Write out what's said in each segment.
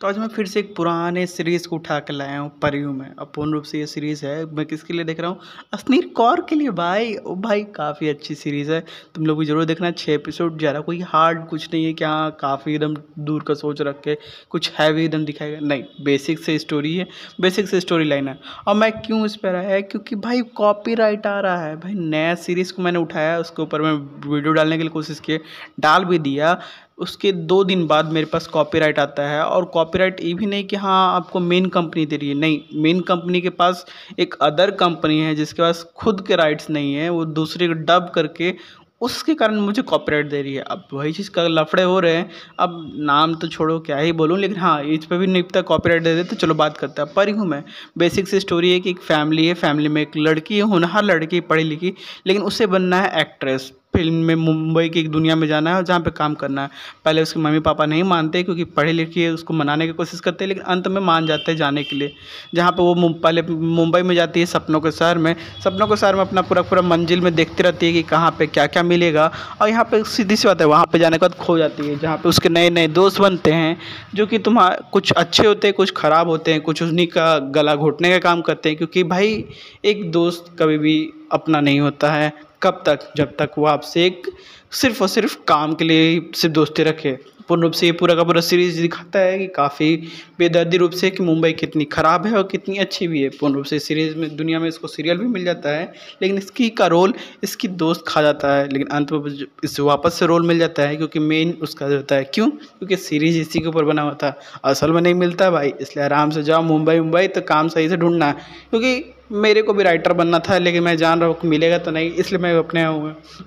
तो आज मैं फिर से एक पुराने सीरीज़ को उठा कर लाया हूँ परियों में अब पूर्ण रूप से ये सीरीज़ है मैं किसके लिए देख रहा हूँ असनीर कौर के लिए भाई ओ भाई काफ़ी अच्छी सीरीज़ है तुम लोग भी जरूर देखना छः एपिसोड ज़्यादा कोई हार्ड कुछ नहीं है कि हाँ काफ़ी एकदम दूर का सोच रख के कुछ हैवी एकदम दिखाएगा नहीं बेसिक से स्टोरी है बेसिक से स्टोरी लाइन है और मैं क्यों इस पर आया क्योंकि भाई कॉपी आ रहा है भाई नया सीरीज़ को मैंने उठाया उसके ऊपर मैं वीडियो डालने के लिए कोशिश की डाल भी दिया उसके दो दिन बाद मेरे पास कॉपीराइट आता है और कॉपीराइट ये भी नहीं कि हाँ आपको मेन कंपनी दे रही है नहीं मेन कंपनी के पास एक अदर कंपनी है जिसके पास खुद के राइट्स नहीं है वो दूसरे को डब करके उसके कारण मुझे कॉपीराइट दे रही है अब वही चीज़ का लफड़े हो रहे हैं अब नाम तो छोड़ो क्या ही बोलूँ लेकिन हाँ इस पर भी नहीं पता कॉपीराइट दे दे तो चलो बात करते हैं पर हूँ मैं बेसिक से स्टोरी है कि एक फैमिली है फैमिली में एक लड़की है होनहार लड़की पढ़ी लिखी लेकिन उसे बनना है एक्ट्रेस फिल्म में मुंबई की एक दुनिया में जाना है और जहाँ पे काम करना है पहले उसके मम्मी पापा नहीं मानते क्योंकि पढ़े लिखे उसको मनाने की कोशिश करते हैं लेकिन अंत में मान जाते हैं जाने के लिए जहाँ पे वो पहले मुंबई में जाती है सपनों के शहर में सपनों के शहर में अपना पूरा पूरा मंजिल में देखती रहती है कि कहाँ पर क्या क्या मिलेगा और यहाँ पर सीधी सी बात है वहाँ पर जाने के बाद खो जाती है जहाँ पर उसके नए नए दोस्त बनते हैं जो कि तुम्हारा कुछ अच्छे होते हैं कुछ ख़राब होते हैं कुछ उन्हीं का गला घोटने का काम करते हैं क्योंकि भाई एक दोस्त कभी भी अपना नहीं होता है कब तक जब तक वो आपसे एक सिर्फ और सिर्फ काम के लिए सिर्फ दोस्ती रखे पूर्ण रूप से ये पूरा का पूरा सीरीज दिखाता है कि काफ़ी बेदर्दी रूप से कि मुंबई कितनी ख़राब है और कितनी अच्छी भी है पूर्ण रूप से सीरीज में दुनिया में इसको सीरियल भी मिल जाता है लेकिन इसकी का रोल इसकी दोस्त खा जाता है लेकिन अंत में इससे वापस से रोल मिल जाता है क्योंकि मेन उसका होता है क्यों क्योंकि सीरीज इसी के ऊपर बना हुआ था असल में नहीं मिलता भाई इसलिए आराम से जाओ मुंबई मुंबई तो काम सही से ढूंढना क्योंकि मेरे को भी राइटर बनना था लेकिन मैं जान रहा हूँ मिलेगा तो नहीं इसलिए मैं अपने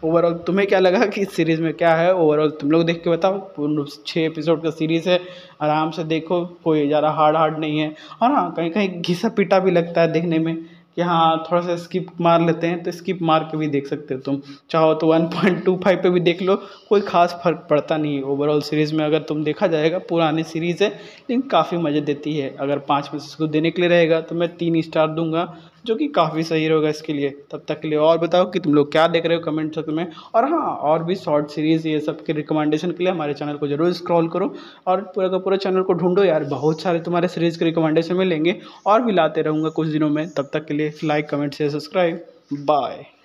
ओवरऑल तुम्हें क्या लगा कि इस सीरीज़ में क्या है ओवरऑल तुम लोग देख के बताओ पूर्ण छः एपिसोड का सीरीज़ है आराम से देखो कोई ज़्यादा हार्ड हार्ड नहीं है और हाँ कहीं कहीं घिसा पिटा भी लगता है देखने में कि हाँ थोड़ा सा स्किप मार लेते हैं तो स्किप मार के भी देख सकते हो तुम चाहो तो वन पॉइंट टू फाइव पर भी देख लो कोई खास फर्क पड़ता नहीं है ओवरऑल सीरीज़ में अगर तुम देखा जाएगा पुरानी सीरीज़ है लेकिन काफ़ी मज़े देती है अगर पाँच में से उसको देने के लिए रहेगा तो मैं तीन स्टार दूंगा जो कि काफ़ी सही रहेगा इसके लिए तब तक के लिए और बताओ कि तुम लोग क्या देख रहे हो कमेंट सेक्शन में और हाँ और भी शॉर्ट सीरीज़ ये सब के रिकमेंडेशन के लिए हमारे चैनल को जरूर स्क्रॉल करो और पूरा का पूरा चैनल को ढूंढो यार बहुत सारे तुम्हारे सीरीज़ के रिकमेंडेशन मिलेंगे और भी लाते रहूँगा कुछ दिनों में तब तक के लिए like comment share subscribe bye